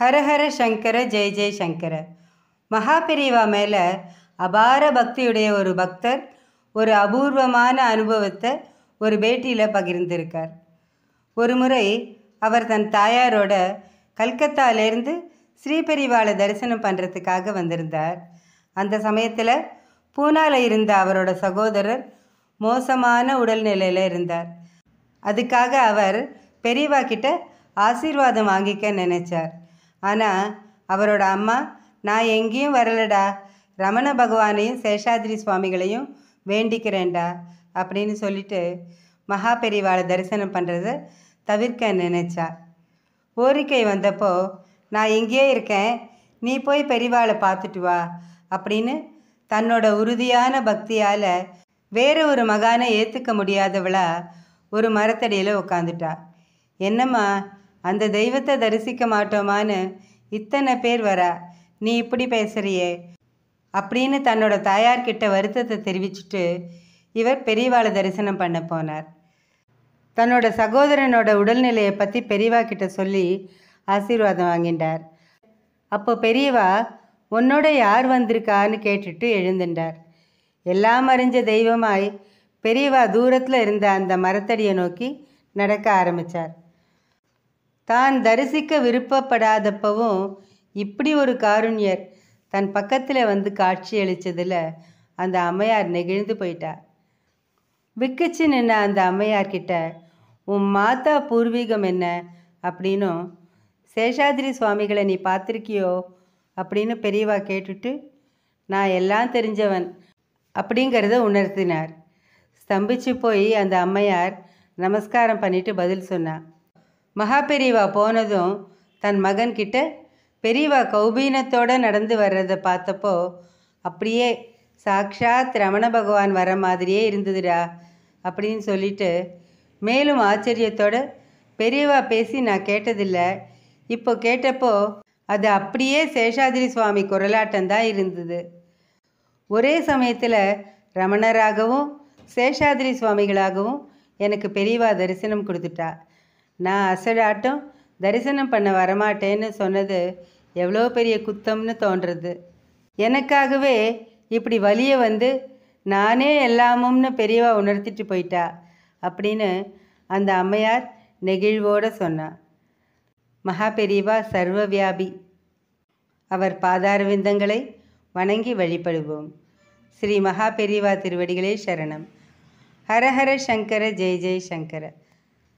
ஹரஹர சங்கர ஜெய ஜெய சங்கர மகாபிரிவா மேலே அபார பக்தியுடைய ஒரு பக்தர் ஒரு அபூர்வமான அனுபவத்தை ஒரு பேட்டியில் பகிர்ந்திருக்கார் ஒரு முறை அவர் தன் தாயாரோட கல்கத்தாலேருந்து ஸ்ரீபெரிவாளை தரிசனம் பண்ணுறதுக்காக வந்திருந்தார் அந்த சமயத்தில் பூனாவில் இருந்த அவரோட சகோதரர் மோசமான உடல்நிலையில் இருந்தார் அதுக்காக அவர் பெரியவா கிட்ட ஆசீர்வாதம் வாங்கிக்க நினைச்சார் ஆனால் அவரோட அம்மா நான் எங்கேயும் வரலடா ரமண பகவானையும் சேஷாதிரி சுவாமிகளையும் வேண்டிக்கிறேன்டா அப்படின்னு சொல்லிட்டு மகா பெரிவாளை தரிசனம் பண்ணுறத தவிர்க்க நினைச்சா கோரிக்கை வந்தப்போ நான் இங்கேயே இருக்கேன் நீ போய் பெரிவாளை பார்த்துட்டு வா அப்படின்னு தன்னோட உறுதியான பக்தியால் வேற ஒரு மகானை ஏற்றுக்க முடியாதவளா ஒரு மரத்தடியில் உட்காந்துட்டா என்னம்மா அந்த தெய்வத்தை தரிசிக்க மாட்டோமான்னு இத்தனை பேர் வரா நீ இப்படி பேசுறியே அப்படின்னு தன்னோட தாயார்கிட்ட வருத்தத்தை தெரிவிச்சுட்டு இவர் பெரியவாளை தரிசனம் பண்ண போனார் தன்னோட சகோதரனோட உடல்நிலையை பற்றி பெரியவா கிட்ட சொல்லி ஆசீர்வாதம் வாங்கிட்டார் அப்போ பெரியவா உன்னோட யார் வந்திருக்கான்னு கேட்டுட்டு எழுந்துட்டார் எல்லாம் அறிஞ்ச தெய்வமாய் பெரியவா தூரத்தில் இருந்த அந்த மரத்தடியை நோக்கி நடக்க ஆரம்பித்தார் தான் தரிசிக்க விருப்பப்படாதப்பவும் இப்படி ஒரு காருண்யர் தன் பக்கத்தில் வந்து காட்சி அளித்ததில் அந்த அம்மையார் நெகிழ்ந்து போயிட்டார் விக்கச்சு நின்ன அந்த அம்மையார்கிட்ட உன் மாதா பூர்வீகம் என்ன அப்படின்னும் சேஷாதிரி சுவாமிகளை நீ பார்த்துருக்கியோ அப்படின்னு பெரியவா கேட்டுட்டு நான் எல்லாம் தெரிஞ்சவன் அப்படிங்கிறத உணர்த்தினார் ஸ்தம்பிச்சு போய் அந்த அம்மையார் நமஸ்காரம் பண்ணிட்டு பதில் சொன்னான் மகா பெரியவா போனதும் தன் மகன்கிட்ட பெரியவா கௌபீனத்தோடு நடந்து வர்றதை பார்த்தப்போ அப்படியே சாக்ஷாத் ரமண பகவான் வர மாதிரியே இருந்ததுடா அப்படின்னு சொல்லிட்டு மேலும் ஆச்சரியத்தோடு பெரியவா பேசி நான் கேட்டதில்லை இப்போ கேட்டப்போ அது அப்படியே சேஷாதிரி சுவாமி குரலாட்டம்தான் இருந்தது ஒரே சமயத்தில் ரமணராகவும் சேஷாதிரி சுவாமிகளாகவும் எனக்கு பெரியவா தரிசனம் கொடுத்துட்டா நான் அசடாட்டும் தரிசனம் பண்ண வரமாட்டேன்னு சொன்னது எவ்வளோ பெரிய குத்தம்னு தோன்றுறது எனக்காகவே இப்படி வலிய வந்து நானே எல்லாமும்னு பெரியவா உணர்த்திட்டு போயிட்டா அப்படின்னு அந்த அம்மையார் நெகிழ்வோடு சொன்னார் மகா பெரியவா சர்வ வியாபி அவர் பாதாரவிந்தங்களை வணங்கி வழிபடுவோம் ஸ்ரீ மகா பெரியவா திருவடிகளே சரணம் ஹரஹர சங்கர ஜெய் ஜெய் சங்கர